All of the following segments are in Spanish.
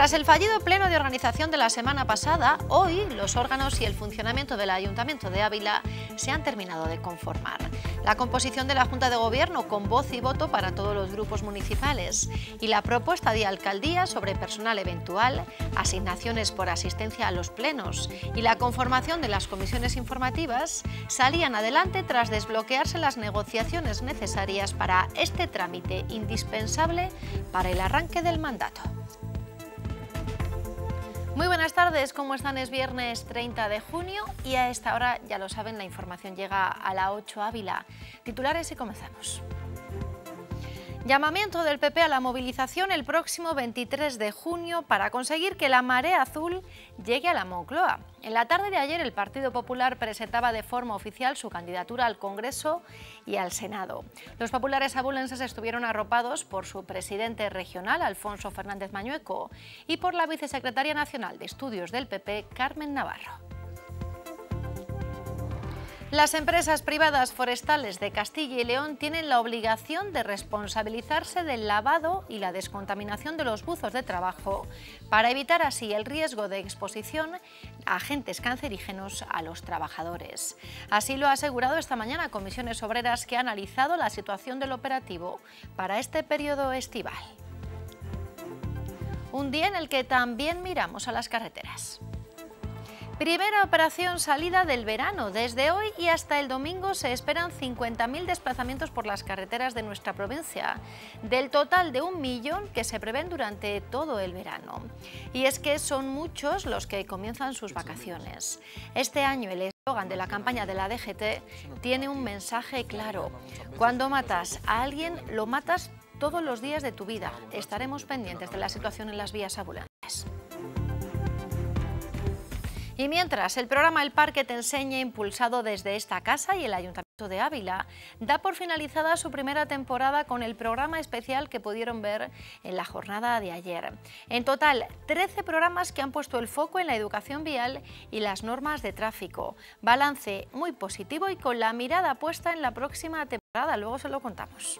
Tras el fallido pleno de organización de la semana pasada, hoy los órganos y el funcionamiento del Ayuntamiento de Ávila se han terminado de conformar. La composición de la Junta de Gobierno con voz y voto para todos los grupos municipales y la propuesta de alcaldía sobre personal eventual, asignaciones por asistencia a los plenos y la conformación de las comisiones informativas salían adelante tras desbloquearse las negociaciones necesarias para este trámite indispensable para el arranque del mandato. Muy buenas tardes, ¿cómo están? Es viernes 30 de junio y a esta hora, ya lo saben, la información llega a la 8 Ávila. Titulares y comenzamos. Llamamiento del PP a la movilización el próximo 23 de junio para conseguir que la marea azul llegue a la Moncloa. En la tarde de ayer el Partido Popular presentaba de forma oficial su candidatura al Congreso y al Senado. Los populares abulenses estuvieron arropados por su presidente regional, Alfonso Fernández Mañueco, y por la vicesecretaria nacional de Estudios del PP, Carmen Navarro. Las empresas privadas forestales de Castilla y León tienen la obligación de responsabilizarse del lavado y la descontaminación de los buzos de trabajo para evitar así el riesgo de exposición a agentes cancerígenos a los trabajadores. Así lo ha asegurado esta mañana Comisiones Obreras que ha analizado la situación del operativo para este periodo estival. Un día en el que también miramos a las carreteras. Primera operación salida del verano. Desde hoy y hasta el domingo se esperan 50.000 desplazamientos por las carreteras de nuestra provincia, del total de un millón que se prevén durante todo el verano. Y es que son muchos los que comienzan sus vacaciones. Este año el eslogan de la campaña de la DGT tiene un mensaje claro. Cuando matas a alguien, lo matas todos los días de tu vida. Estaremos pendientes de la situación en las vías ambulantes. Y mientras, el programa El Parque te enseña, impulsado desde esta casa y el Ayuntamiento de Ávila, da por finalizada su primera temporada con el programa especial que pudieron ver en la jornada de ayer. En total, 13 programas que han puesto el foco en la educación vial y las normas de tráfico. Balance muy positivo y con la mirada puesta en la próxima temporada, luego se lo contamos.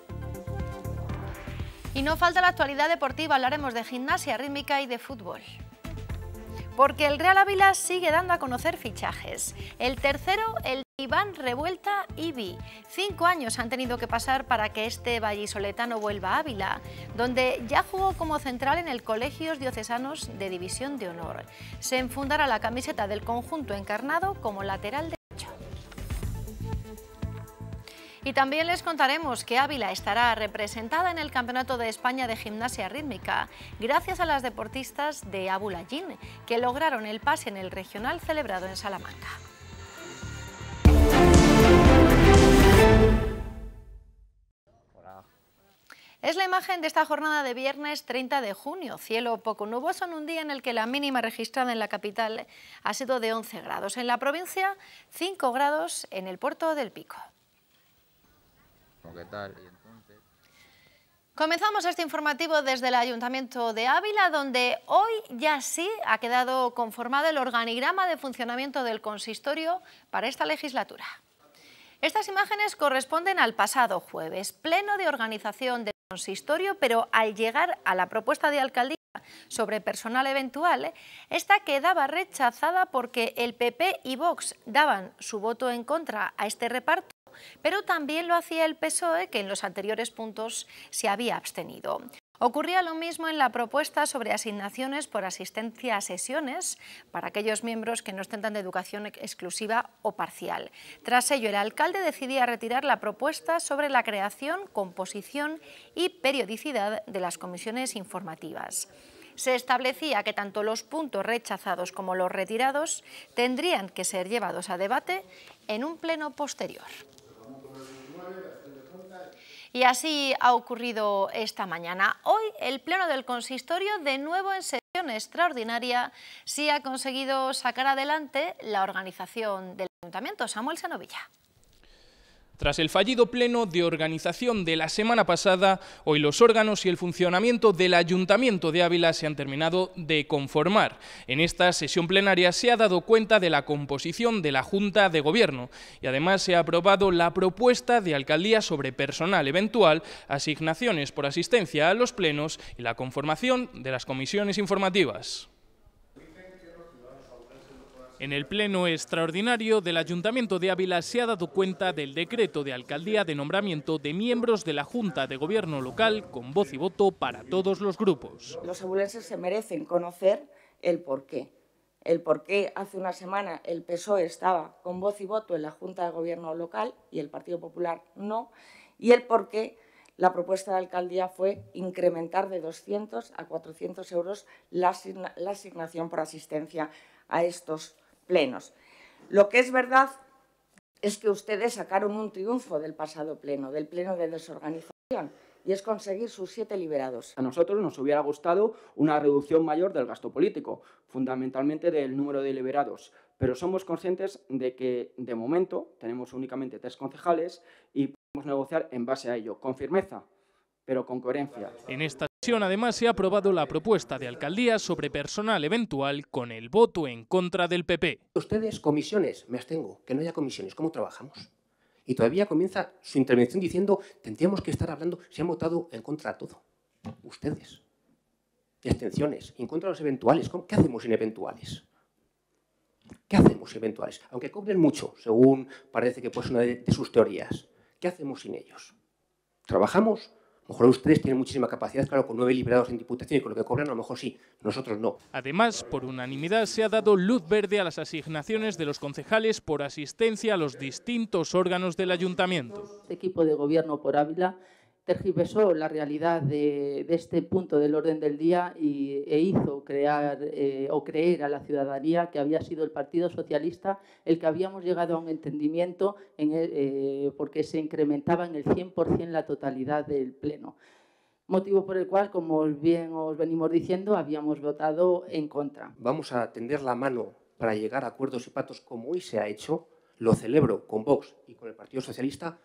Y no falta la actualidad deportiva, hablaremos de gimnasia rítmica y de fútbol porque el Real Ávila sigue dando a conocer fichajes. El tercero, el Iván Revuelta Ibi. Cinco años han tenido que pasar para que este vallisoletano vuelva a Ávila, donde ya jugó como central en el Colegios Diocesanos de División de Honor. Se enfundará la camiseta del conjunto encarnado como lateral derecho. Y también les contaremos que Ávila estará representada en el Campeonato de España de Gimnasia Rítmica gracias a las deportistas de Abulallín que lograron el pase en el regional celebrado en Salamanca. Es la imagen de esta jornada de viernes 30 de junio, cielo poco nuboso en un día en el que la mínima registrada en la capital ha sido de 11 grados, en la provincia 5 grados en el puerto del Pico tal. Comenzamos este informativo desde el Ayuntamiento de Ávila, donde hoy ya sí ha quedado conformado el organigrama de funcionamiento del consistorio para esta legislatura. Estas imágenes corresponden al pasado jueves, pleno de organización del consistorio, pero al llegar a la propuesta de alcaldía sobre personal eventual, esta quedaba rechazada porque el PP y Vox daban su voto en contra a este reparto pero también lo hacía el PSOE, que en los anteriores puntos se había abstenido. Ocurría lo mismo en la propuesta sobre asignaciones por asistencia a sesiones para aquellos miembros que no ostentan de educación exclusiva o parcial. Tras ello, el alcalde decidía retirar la propuesta sobre la creación, composición y periodicidad de las comisiones informativas se establecía que tanto los puntos rechazados como los retirados tendrían que ser llevados a debate en un pleno posterior. Y así ha ocurrido esta mañana. Hoy el Pleno del Consistorio, de nuevo en sesión extraordinaria, sí ha conseguido sacar adelante la organización del Ayuntamiento. Samuel Sanovilla. Tras el fallido pleno de organización de la semana pasada, hoy los órganos y el funcionamiento del Ayuntamiento de Ávila se han terminado de conformar. En esta sesión plenaria se ha dado cuenta de la composición de la Junta de Gobierno y además se ha aprobado la propuesta de alcaldía sobre personal eventual, asignaciones por asistencia a los plenos y la conformación de las comisiones informativas. En el pleno extraordinario del Ayuntamiento de Ávila se ha dado cuenta del decreto de alcaldía de nombramiento de miembros de la Junta de Gobierno local con voz y voto para todos los grupos. Los abulenses se merecen conocer el porqué. El porqué hace una semana el PSOE estaba con voz y voto en la Junta de Gobierno local y el Partido Popular no, y el porqué la propuesta de alcaldía fue incrementar de 200 a 400 euros la, asignación por asistencia a estos plenos. Lo que es verdad es que ustedes sacaron un triunfo del pasado pleno, del pleno de desorganización, y es conseguir sus siete liberados. A nosotros nos hubiera gustado una reducción mayor del gasto político, fundamentalmente del número de liberados, pero somos conscientes de que de momento tenemos únicamente tres concejales y podemos negociar en base a ello, con firmeza, pero con coherencia. En Además, se ha aprobado la propuesta de alcaldía sobre personal eventual con el voto en contra del PP. Ustedes, comisiones, me abstengo, que no haya comisiones, ¿cómo trabajamos? Y todavía comienza su intervención diciendo, tendríamos que estar hablando, se han votado en contra de todo. Ustedes. Extensiones, en contra de los eventuales. ¿Qué hacemos sin eventuales? ¿Qué hacemos sin eventuales? Aunque cobren mucho, según parece que pues una de sus teorías. ¿Qué hacemos sin ellos? ¿Trabajamos? A lo mejor ustedes tienen muchísima capacidad, claro, con nueve liberados en diputación y con lo que cobran, a lo mejor sí, nosotros no. Además, por unanimidad se ha dado luz verde a las asignaciones de los concejales por asistencia a los distintos órganos del ayuntamiento. equipo de gobierno por Ávila besó la realidad de, este punto del orden del día y, e hizo crear eh, o creer a la ciudadanía que había sido el Partido Socialista el que habíamos llegado a un entendimiento en eh, porque se incrementaba en el 100% la totalidad del Pleno. Motivo por el cual, como bien os venimos diciendo, habíamos votado en contra. Vamos a tender la mano para llegar a acuerdos y pactos como hoy se ha hecho. Lo celebro con Vox y con el Partido Socialista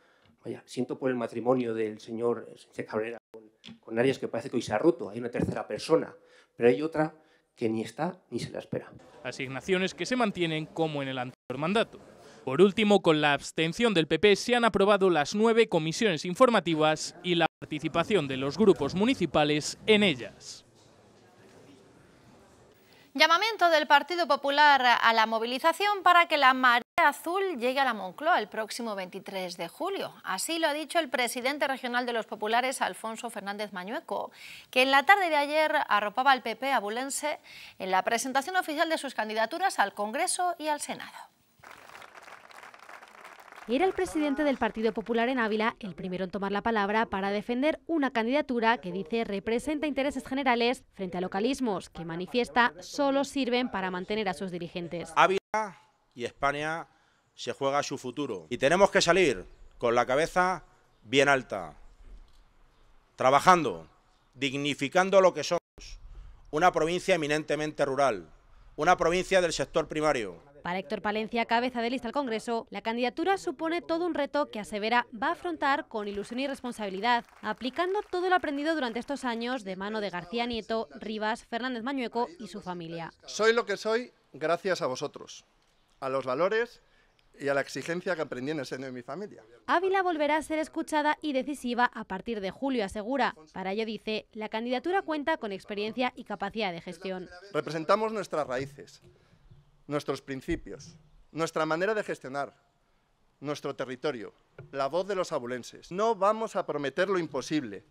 siento por el matrimonio del señor eh, Sánchez Cabrera con, con Arias que parece que hoy se ha roto, hay una tercera persona, pero hay otra que ni está ni se la espera. Asignaciones que se mantienen como en el anterior mandato. Por último, con la abstención del PP se han aprobado las nueve comisiones informativas y la participación de los grupos municipales en ellas. Llamamiento del Partido Popular a la movilización para que la marea azul llegue a la Moncloa el próximo 23 de julio. Así lo ha dicho el presidente regional de los populares, Alfonso Fernández Mañueco, que en la tarde de ayer arropaba al PP abulense en la presentación oficial de sus candidaturas al Congreso y al Senado era el presidente del Partido Popular en Ávila el primero en tomar la palabra para defender una candidatura que dice representa intereses generales frente a localismos que manifiesta solo sirven para mantener a sus dirigentes. Ávila y España se juega su futuro y tenemos que salir con la cabeza bien alta, trabajando, dignificando lo que somos, una provincia eminentemente rural, una provincia del sector primario. Para Héctor Palencia, cabeza de lista al Congreso, la candidatura supone todo un reto que asevera va a afrontar con ilusión y responsabilidad, aplicando todo lo aprendido durante estos años de mano de García Nieto, Rivas, Fernández Mañueco y su familia. Soy lo que soy gracias a vosotros, a los valores y a la exigencia que aprendí en el seno de mi familia. Ávila volverá a ser escuchada y decisiva a partir de julio, asegura. Para ello dice, la candidatura cuenta con experiencia y capacidad de gestión. Representamos nuestras raíces, nuestros principios, nuestra manera de gestionar, nuestro territorio, la voz de los abulenses. No vamos a prometer lo imposible,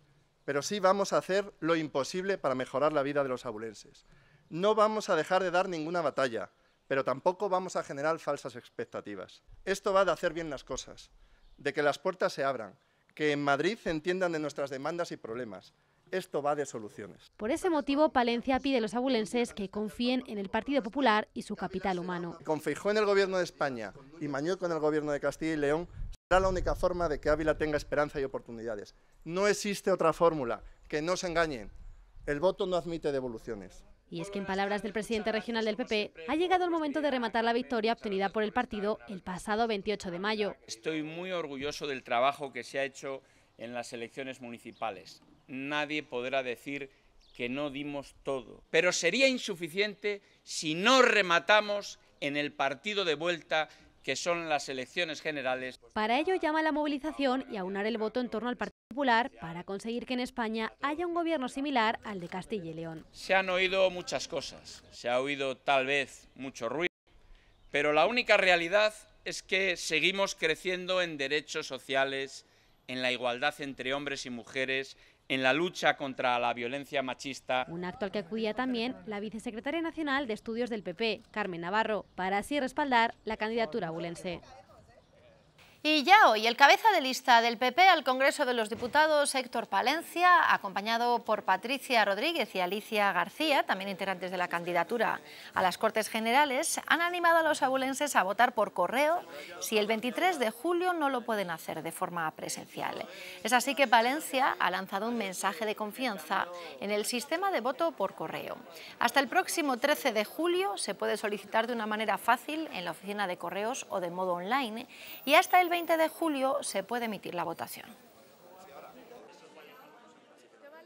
pero sí vamos a hacer lo imposible para mejorar la vida de los abulenses. No vamos a dejar de dar ninguna batalla, pero tampoco vamos a generar falsas expectativas. Esto va de hacer bien las cosas, de que las puertas se abran, que en Madrid se entiendan de nuestras demandas y problemas, esto va de soluciones. Por ese motivo, Palencia pide a los abulenses que confíen en el Partido Popular y su capital humano. Con en el gobierno de España y Mañueco con el gobierno de Castilla y León, será la única forma de que Ávila tenga esperanza y oportunidades. No existe otra fórmula, que no se engañen. El voto no admite devoluciones. Y es que en palabras del presidente regional del PP, ha llegado el momento de rematar la victoria obtenida por el partido el pasado 28 de mayo. Estoy muy orgulloso del trabajo que se ha hecho en las elecciones municipales nadie podrá decir que no dimos todo. Pero sería insuficiente si no rematamos en el partido de vuelta que son las elecciones generales. Para ello llama la movilización y aunar el voto en torno al Partido Popular para conseguir que en España haya un gobierno similar al de Castilla y León. Se han oído muchas cosas, se ha oído tal vez mucho ruido, pero la única realidad es que seguimos creciendo en derechos sociales, en la igualdad entre hombres y mujeres, en la lucha contra la violencia machista. Un acto al que acudía también la vicesecretaria nacional de Estudios del PP, Carmen Navarro, para así respaldar la candidatura bulense. Y ya hoy, el cabeza de lista del PP al Congreso de los Diputados, Héctor Palencia, acompañado por Patricia Rodríguez y Alicia García, también integrantes de la candidatura a las Cortes Generales, han animado a los abulenses a votar por correo si el 23 de julio no lo pueden hacer de forma presencial. Es así que Palencia ha lanzado un mensaje de confianza en el sistema de voto por correo. Hasta el próximo 13 de julio se puede solicitar de una manera fácil en la oficina de correos o de modo online y hasta el 20 de julio se puede emitir la votación.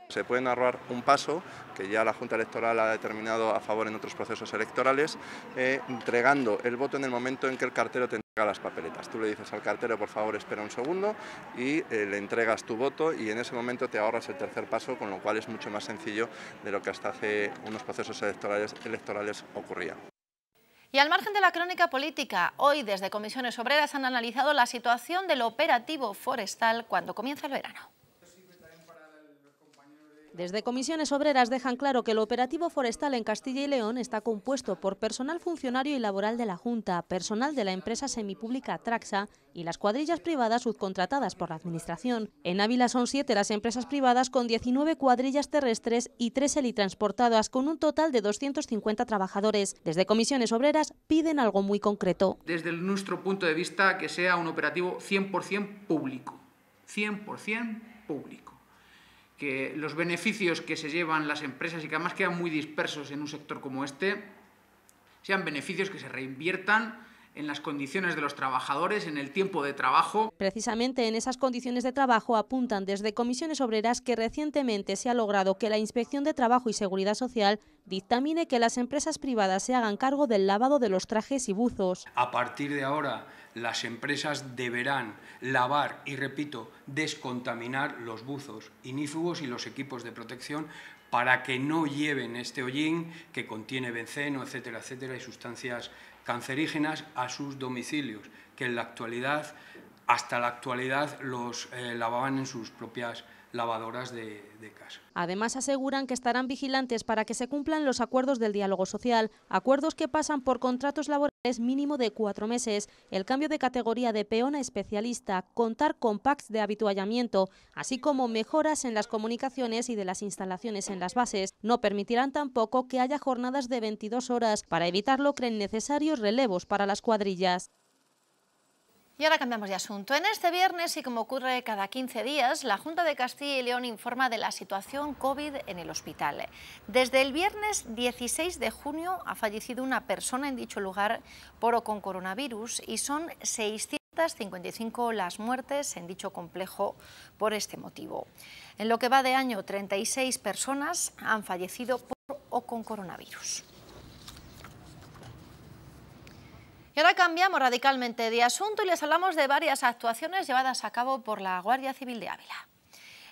Se pueden ahorrar un paso que ya la Junta Electoral ha determinado a favor en otros procesos electorales, eh, entregando el voto en el momento en que el cartero te entrega las papeletas. Tú le dices al cartero, por favor, espera un segundo y eh, le entregas tu voto y en ese momento te ahorras el tercer paso, con lo cual es mucho más sencillo de lo que hasta hace unos procesos electorales, electorales ocurría. Y al margen de la crónica política, hoy desde Comisiones Obreras han analizado la situación del operativo forestal cuando comienza el verano. Desde comisiones obreras dejan claro que el operativo forestal en Castilla y León está compuesto por personal funcionario y laboral de la Junta, personal de la empresa semipública Traxa y las cuadrillas privadas subcontratadas por la Administración. En Ávila son siete las empresas privadas con 19 cuadrillas terrestres y tres helitransportadas, con un total de 250 trabajadores. Desde comisiones obreras piden algo muy concreto. Desde nuestro punto de vista, que sea un operativo 100% público. 100% público que los beneficios que se llevan las empresas y que además quedan muy dispersos en un sector como este, sean beneficios que se reinviertan en las condiciones de los trabajadores, en el tiempo de trabajo. Precisamente en esas condiciones de trabajo apuntan desde comisiones obreras que recientemente se ha logrado que la Inspección de Trabajo y Seguridad Social dictamine que las empresas privadas se hagan cargo del lavado de los trajes y buzos. A partir de ahora, las empresas deberán lavar y, repito, descontaminar los buzos inífugos y los equipos de protección para que no lleven este hollín que contiene benceno, etcétera, etcétera, y sustancias cancerígenas a sus domicilios, que en la actualidad, hasta la actualidad, los eh, lavaban en sus propias lavadoras de, casa. Además aseguran que estarán vigilantes para que se cumplan los acuerdos del diálogo social, acuerdos que pasan por contratos laborales mínimo de cuatro meses, el cambio de categoría de peona especialista, contar con packs de habituallamiento, así como mejoras en las comunicaciones y de las instalaciones en las bases. No permitirán tampoco que haya jornadas de 22 horas. Para evitarlo creen necesarios relevos para las cuadrillas. Y ahora cambiamos de asunto. En este viernes, y como ocurre cada 15 días, la Junta de Castilla y León informa de la situación COVID en el hospital. Desde el viernes 16 de junio ha fallecido una persona en dicho lugar por o con coronavirus y son 655 las muertes en dicho complejo por este motivo. En lo que va de año, 36 personas han fallecido por o con coronavirus. Y ahora cambiamos radicalmente de asunto y les hablamos de varias actuaciones llevadas a cabo por la Guardia Civil de Ávila.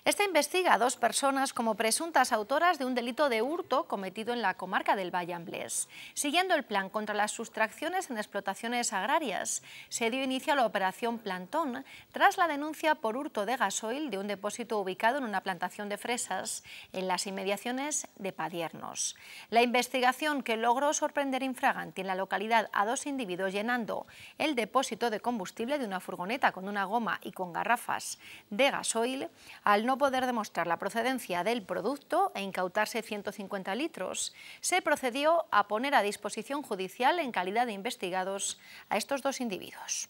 Esta investiga a dos personas como presuntas autoras de un delito de hurto cometido en la comarca del Valle Amblés. Siguiendo el plan contra las sustracciones en explotaciones agrarias, se dio inicio a la operación Plantón tras la denuncia por hurto de gasoil de un depósito ubicado en una plantación de fresas en las inmediaciones de Padiernos. La investigación que logró sorprender infraganti en la localidad a dos individuos llenando el depósito de combustible de una furgoneta con una goma y con garrafas de gasoil, al no poder demostrar la procedencia del producto e incautarse 150 litros, se procedió a poner a disposición judicial en calidad de investigados a estos dos individuos.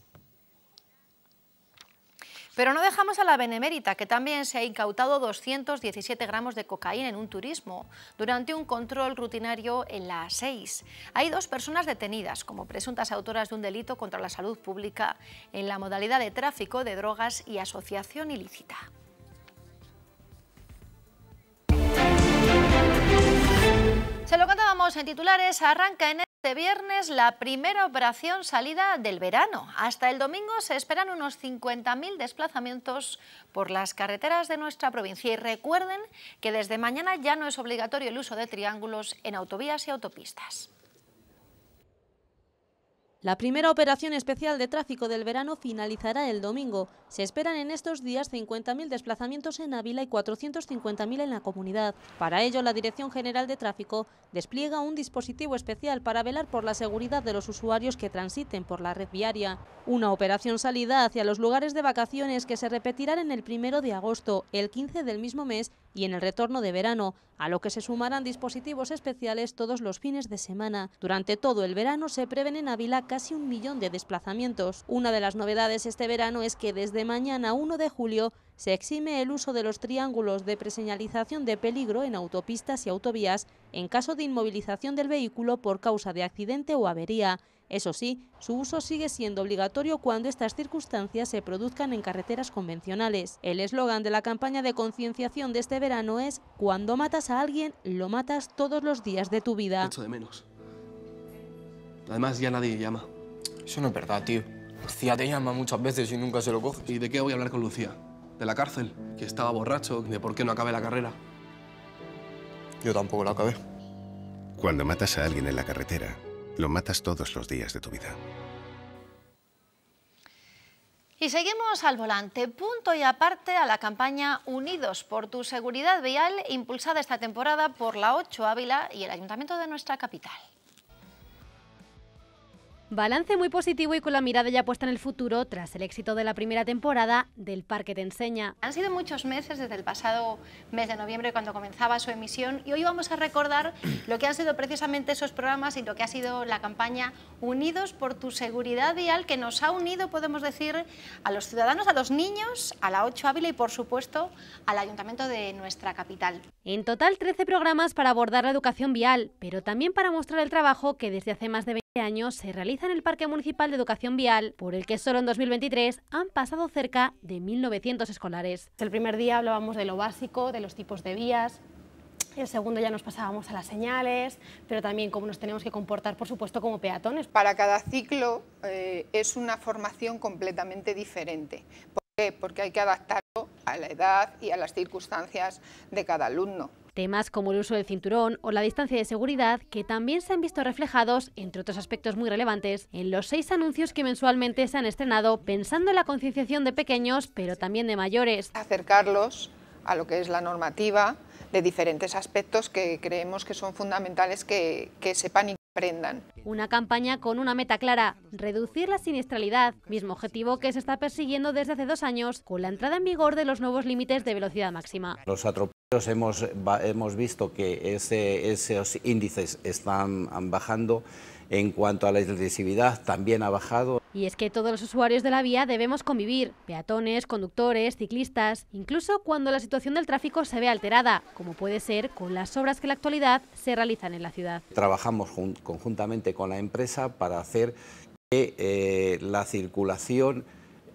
Pero no dejamos a la Benemérita, que también se ha incautado 217 gramos de cocaína en un turismo durante un control rutinario en la A6. Hay dos personas detenidas como presuntas autoras de un delito contra la salud pública en la modalidad de tráfico de drogas y asociación ilícita. Se lo contábamos en titulares, arranca en este viernes la primera operación salida del verano. Hasta el domingo se esperan unos 50.000 desplazamientos por las carreteras de nuestra provincia. Y recuerden que desde mañana ya no es obligatorio el uso de triángulos en autovías y autopistas. La primera operación especial de tráfico del verano finalizará el domingo. Se esperan en estos días 50.000 desplazamientos en Ávila y 450.000 en la comunidad. Para ello, la Dirección General de Tráfico despliega un dispositivo especial para velar por la seguridad de los usuarios que transiten por la red viaria. Una operación salida hacia los lugares de vacaciones que se repetirán en el primero de agosto, el 15 del mismo mes y en el retorno de verano, a lo que se sumarán dispositivos especiales todos los fines de semana. Durante todo el verano se prevén en Ávila casi un millón de desplazamientos. Una de las novedades este verano es que desde mañana 1 de julio se exime el uso de los triángulos de preseñalización de peligro en autopistas y autovías en caso de inmovilización del vehículo por causa de accidente o avería. Eso sí, su uso sigue siendo obligatorio cuando estas circunstancias se produzcan en carreteras convencionales. El eslogan de la campaña de concienciación de este verano es Cuando matas a alguien, lo matas todos los días de tu vida. Echo de menos. Además ya nadie llama. Eso no es verdad, tío. Lucía te llama muchas veces y nunca se lo coge. ¿Y de qué voy a hablar con Lucía? ¿De la cárcel? ¿Que estaba borracho? ¿De por qué no acabé la carrera? Yo tampoco la acabé. Cuando matas a alguien en la carretera, lo matas todos los días de tu vida. Y seguimos al volante. Punto y aparte a la campaña Unidos por tu seguridad vial, impulsada esta temporada por la 8 Ávila y el Ayuntamiento de nuestra capital. Balance muy positivo y con la mirada ya puesta en el futuro tras el éxito de la primera temporada del Parque Te Enseña. Han sido muchos meses desde el pasado mes de noviembre cuando comenzaba su emisión y hoy vamos a recordar lo que han sido precisamente esos programas y lo que ha sido la campaña Unidos por tu Seguridad Vial que nos ha unido, podemos decir, a los ciudadanos, a los niños, a la 8 Ávila y por supuesto al ayuntamiento de nuestra capital. En total 13 programas para abordar la educación vial, pero también para mostrar el trabajo que desde hace más de 20 este año se realiza en el Parque Municipal de Educación Vial, por el que solo en 2023 han pasado cerca de 1.900 escolares. El primer día hablábamos de lo básico, de los tipos de vías, el segundo ya nos pasábamos a las señales, pero también cómo nos tenemos que comportar, por supuesto, como peatones. Para cada ciclo eh, es una formación completamente diferente. ¿Por qué? Porque hay que adaptarlo a la edad y a las circunstancias de cada alumno. Temas como el uso del cinturón o la distancia de seguridad que también se han visto reflejados, entre otros aspectos muy relevantes, en los seis anuncios que mensualmente se han estrenado pensando en la concienciación de pequeños, pero también de mayores. Acercarlos a lo que es la normativa de diferentes aspectos que creemos que son fundamentales que, que sepan una campaña con una meta clara, reducir la siniestralidad, mismo objetivo que se está persiguiendo desde hace dos años con la entrada en vigor de los nuevos límites de velocidad máxima. Los atropellos hemos, hemos visto que ese, esos índices están bajando, en cuanto a la intensividad también ha bajado. Y es que todos los usuarios de la vía debemos convivir, peatones, conductores, ciclistas, incluso cuando la situación del tráfico se ve alterada, como puede ser con las obras que en la actualidad se realizan en la ciudad. Trabajamos conjuntamente con la empresa para hacer que eh, la circulación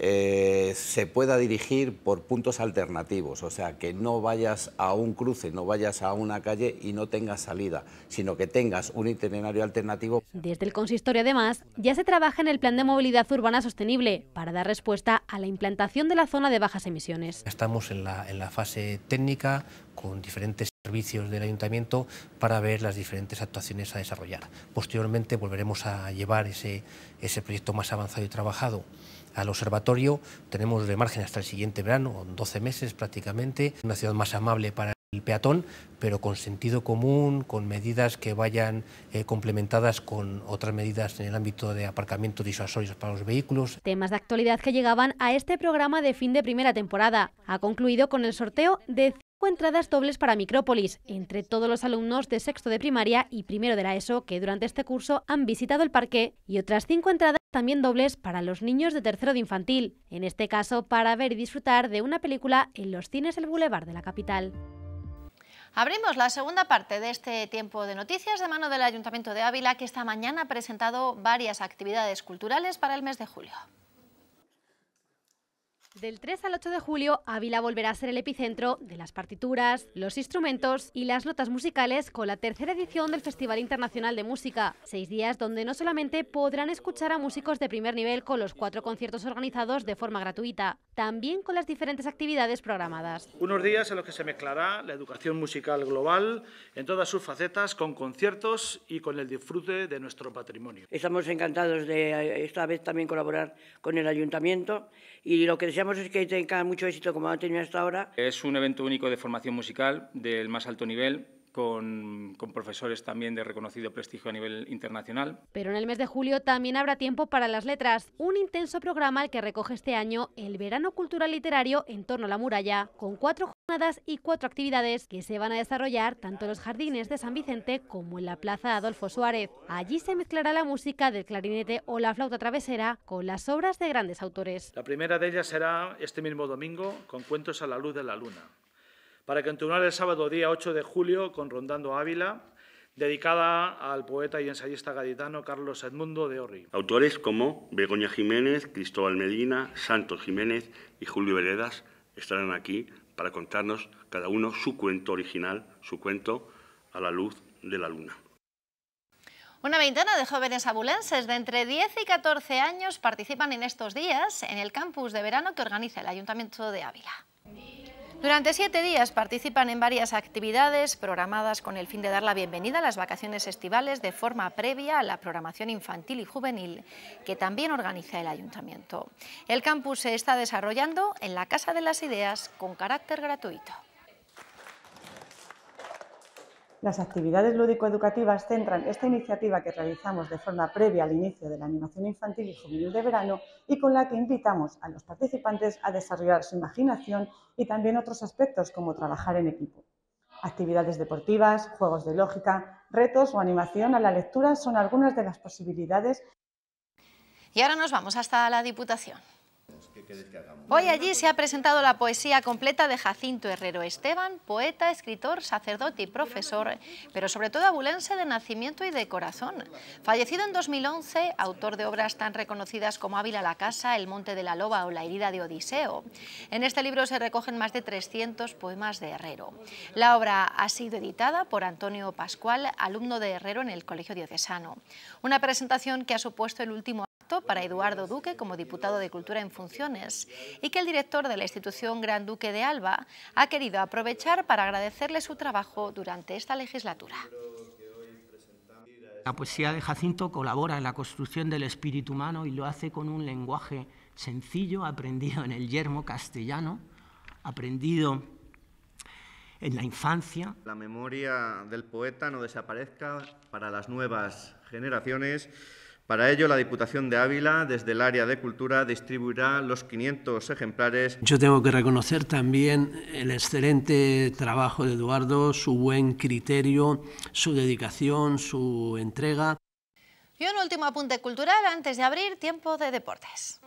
eh, se pueda dirigir por puntos alternativos, o sea, que no vayas a un cruce, no vayas a una calle y no tengas salida, sino que tengas un itinerario alternativo. Desde el consistorio, además, ya se trabaja en el plan de movilidad urbana sostenible para dar respuesta a la implantación de la zona de bajas emisiones. Estamos en la, fase técnica con diferentes servicios del ayuntamiento para ver las diferentes actuaciones a desarrollar. Posteriormente volveremos a llevar ese proyecto más avanzado y trabajado al observatorio. Tenemos de margen hasta el siguiente verano, 12 meses prácticamente, una ciudad más amable para el peatón, pero con sentido común, con medidas que vayan eh, complementadas con otras medidas en el ámbito de aparcamiento disuasorios para los vehículos. Temas de actualidad que llegaban a este programa de fin de primera temporada. Ha concluido con el sorteo de entradas dobles para Micrópolis, entre todos los alumnos de sexto de primaria y primero de la ESO que durante este curso han visitado el parque, y otras cinco entradas también dobles para los niños de tercero de infantil, en este caso para ver y disfrutar de una película en los cines del Boulevard de la capital. Abrimos la segunda parte de este tiempo de noticias de mano del Ayuntamiento de Ávila, que esta mañana ha presentado varias actividades culturales para el mes de julio. Del 3 al 8 de julio, Ávila volverá a ser el epicentro de las partituras, los instrumentos y las notas musicales con la tercera edición del Festival Internacional de Música. Seis días donde no solamente podrán escuchar a músicos de primer nivel con los cuatro conciertos organizados de forma gratuita, también con las diferentes actividades programadas. Unos días en los que se mezclará la educación musical global en todas sus facetas con conciertos y con el disfrute de nuestro patrimonio. Estamos encantados de eh, esta vez también colaborar con el Ayuntamiento y lo que deseamos es que tenga mucho éxito como ha tenido hasta ahora. Es un evento único de formación musical del más alto nivel con, profesores también de reconocido prestigio a nivel internacional. Pero en el mes de julio también habrá tiempo para las letras, un intenso programa al que recoge este año el verano cultural literario en torno a la muralla, con cuatro jornadas y cuatro actividades que se van a desarrollar tanto en los jardines de San Vicente como en la plaza Adolfo Suárez. Allí se mezclará la música del clarinete o la flauta travesera con las obras de grandes autores. La primera de ellas será este mismo domingo con Cuentos a la luz de la luna para continuar el sábado día 8 de julio con Rondando Ávila, dedicada al poeta y ensayista gaditano Carlos Edmundo de Orri. Autores como Begoña Jiménez, Cristóbal Medina, Santos Jiménez y Julio Veredas estarán aquí para contarnos cada uno su cuento original, su cuento a la luz de la luna. Una veintena de jóvenes abulenses de entre 10 y 14 años participan en estos días en el campus de verano que organiza el Ayuntamiento de Ávila. Durante siete días participan en varias actividades programadas con el fin de dar la bienvenida a las vacaciones estivales de forma previa a la programación infantil y juvenil que también organiza el Ayuntamiento. El campus se está desarrollando en la Casa de las Ideas con carácter gratuito. Las actividades lúdico-educativas centran esta iniciativa que realizamos de forma previa al inicio de la animación infantil y juvenil de verano y con la que invitamos a los participantes a desarrollar su imaginación y también otros aspectos como trabajar en equipo. Actividades deportivas, juegos de lógica, retos o animación a la lectura son algunas de las posibilidades. Y ahora nos vamos hasta la Diputación. Hoy allí se ha presentado la poesía completa de Jacinto Herrero Esteban, poeta, escritor, sacerdote y profesor, pero sobre todo abulense de nacimiento y de corazón. Fallecido en 2011, autor de obras tan reconocidas como Ávila la Casa, El Monte de la Loba o La herida de Odiseo. En este libro se recogen más de 300 poemas de Herrero. La obra ha sido editada por Antonio Pascual, alumno de Herrero en el Colegio Diocesano. Una presentación que ha supuesto el último para Eduardo Duque como diputado de Cultura en funciones y que el director de la institución Gran Duque de Alba ha querido aprovechar para agradecerle su trabajo durante esta legislatura. La poesía de Jacinto colabora en la construcción del espíritu humano y lo hace con un lenguaje sencillo, aprendido en el yermo castellano, aprendido en la infancia. La memoria del poeta no desaparezca para las nuevas generaciones para ello, la Diputación de Ávila, desde el área de cultura, distribuirá los 500 ejemplares. Yo tengo que reconocer también el excelente trabajo de Eduardo, su buen criterio, su dedicación, su entrega. Y un último apunte cultural antes de abrir tiempo de deportes.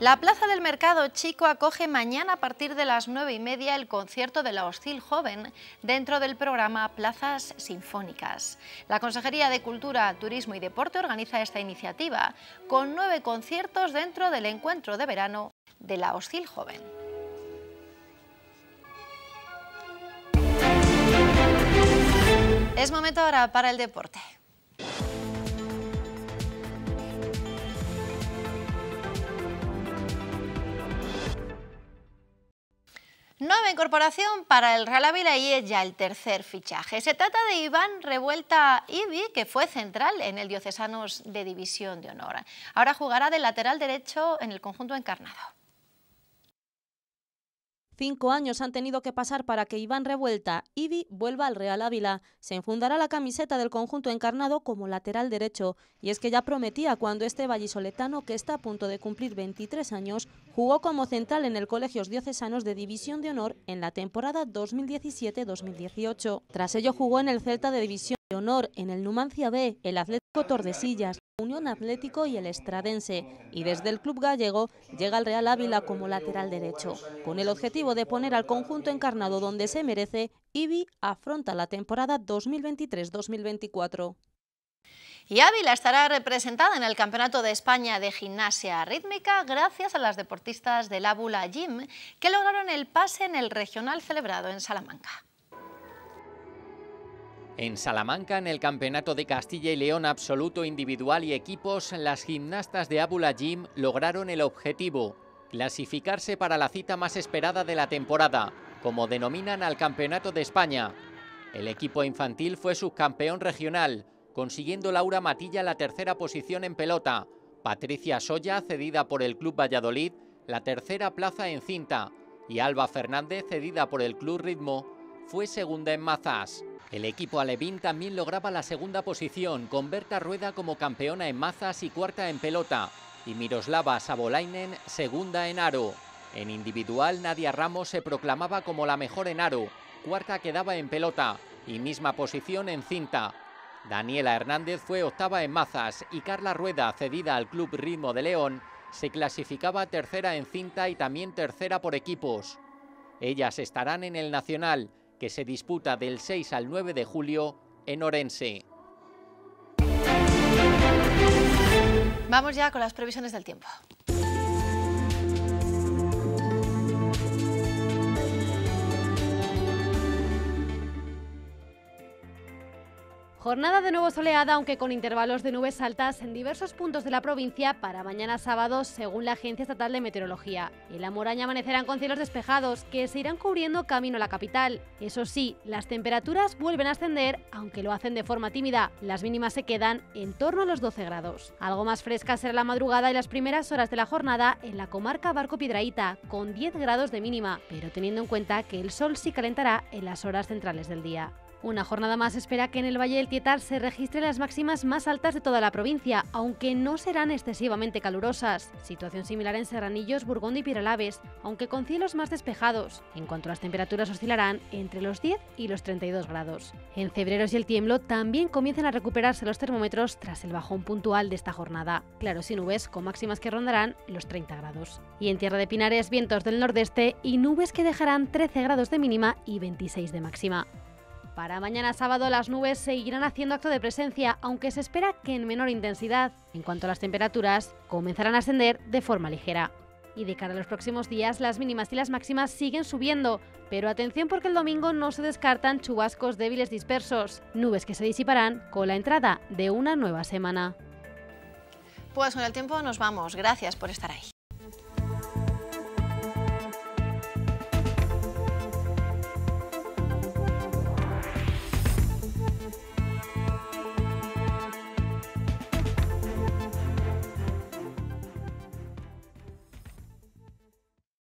La Plaza del Mercado Chico acoge mañana a partir de las 9 y media el concierto de la Hostil Joven dentro del programa Plazas Sinfónicas. La Consejería de Cultura, Turismo y Deporte organiza esta iniciativa con nueve conciertos dentro del encuentro de verano de la Hostil Joven. Es momento ahora para el deporte. Nueva incorporación para el Real Ávila y es ya el tercer fichaje. Se trata de Iván Revuelta Ibi, que fue central en el Diocesanos de División de Honor. Ahora jugará de lateral derecho en el conjunto encarnado. Cinco años han tenido que pasar para que Iván Revuelta, Ivi, vuelva al Real Ávila. Se enfundará la camiseta del conjunto encarnado como lateral derecho, y es que ya prometía cuando este vallisoletano, que está a punto de cumplir 23 años, jugó como central en el Colegios Diocesanos de División de Honor en la temporada 2017-2018. Tras ello jugó en el Celta de División de Honor, en el Numancia B, el Atlético Tordesillas, Unión Atlético y el Estradense, y desde el club gallego llega al Real Ávila como lateral derecho, con el objetivo de poner al conjunto encarnado donde se merece. Ibi afronta la temporada 2023-2024. Y Ávila estará representada en el Campeonato de España de Gimnasia Rítmica gracias a las deportistas del Ávila Gym que lograron el pase en el regional celebrado en Salamanca. En Salamanca, en el Campeonato de Castilla y León absoluto individual y equipos, las gimnastas de Abula Gym lograron el objetivo, clasificarse para la cita más esperada de la temporada, como denominan al Campeonato de España. El equipo infantil fue subcampeón regional, consiguiendo Laura Matilla la tercera posición en pelota, Patricia Soya, cedida por el Club Valladolid, la tercera plaza en cinta, y Alba Fernández, cedida por el Club Ritmo, fue segunda en Mazas. El equipo alevín también lograba la segunda posición, con Berta Rueda como campeona en Mazas y cuarta en pelota, y Miroslava Sabolainen segunda en aro. En individual, Nadia Ramos se proclamaba como la mejor en aro, cuarta quedaba en pelota, y misma posición en cinta. Daniela Hernández fue octava en Mazas y Carla Rueda, cedida al Club Ritmo de León, se clasificaba tercera en cinta y también tercera por equipos. Ellas estarán en el Nacional, que se disputa del 6 al 9 de julio en Orense. Vamos ya con las previsiones del tiempo. Jornada de nuevo soleada, aunque con intervalos de nubes altas en diversos puntos de la provincia para mañana sábado, según la Agencia Estatal de Meteorología. En la Moraña amanecerán con cielos despejados, que se irán cubriendo camino a la capital. Eso sí, las temperaturas vuelven a ascender, aunque lo hacen de forma tímida. Las mínimas se quedan en torno a los 12 grados. Algo más fresca será la madrugada y las primeras horas de la jornada en la comarca Barco con 10 grados de mínima, pero teniendo en cuenta que el sol sí calentará en las horas centrales del día. Una jornada más espera que en el Valle del Tietar se registren las máximas más altas de toda la provincia, aunque no serán excesivamente calurosas. Situación similar en Serranillos, Burgondo y Piralaves, aunque con cielos más despejados. En cuanto a las temperaturas oscilarán entre los 10 y los 32 grados. En Cebreros y el Tiemblo también comienzan a recuperarse los termómetros tras el bajón puntual de esta jornada. Claro sin nubes con máximas que rondarán los 30 grados. Y en Tierra de Pinares, vientos del nordeste y nubes que dejarán 13 grados de mínima y 26 de máxima. Para mañana sábado las nubes seguirán haciendo acto de presencia, aunque se espera que en menor intensidad. En cuanto a las temperaturas, comenzarán a ascender de forma ligera. Y de cara a los próximos días, las mínimas y las máximas siguen subiendo, pero atención porque el domingo no se descartan chubascos débiles dispersos, nubes que se disiparán con la entrada de una nueva semana. Pues con el tiempo nos vamos. Gracias por estar ahí.